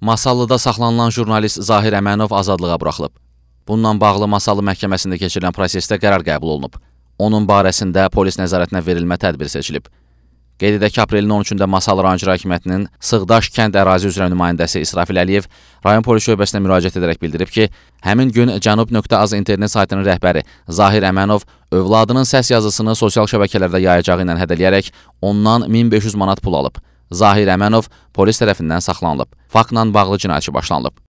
Masallıda saxlanılan jurnalist Zahir Əmənov azadlığa buraxılıb. Bununla bağlı Masallı məhkəməsində keçirilən prosesdə qərar qəbul olunub. Onun barəsində polis nəzarətinə verilmə tədbiri seçilib. Qeyd edək ki, aprelin 13-də Masallı rayon icra hakimiyyətinin Sığdaş kənd ərazi üzrə nümayəndəsi İsrafil Əliyev rayon polis şöbəsinə müraciət edərək bildirib ki, həmin gün cənub.az internet saytının rəhbəri Zahir Əmənov övladının səs yazısını sosial şəbəkələrdə yayacağı ilə hədələyərək ondan 1500 manat pul alıb. Zahir Əmənov polis tərəfindən saxlanılıb. Faktla bağlı cinayət işi başlanılıb.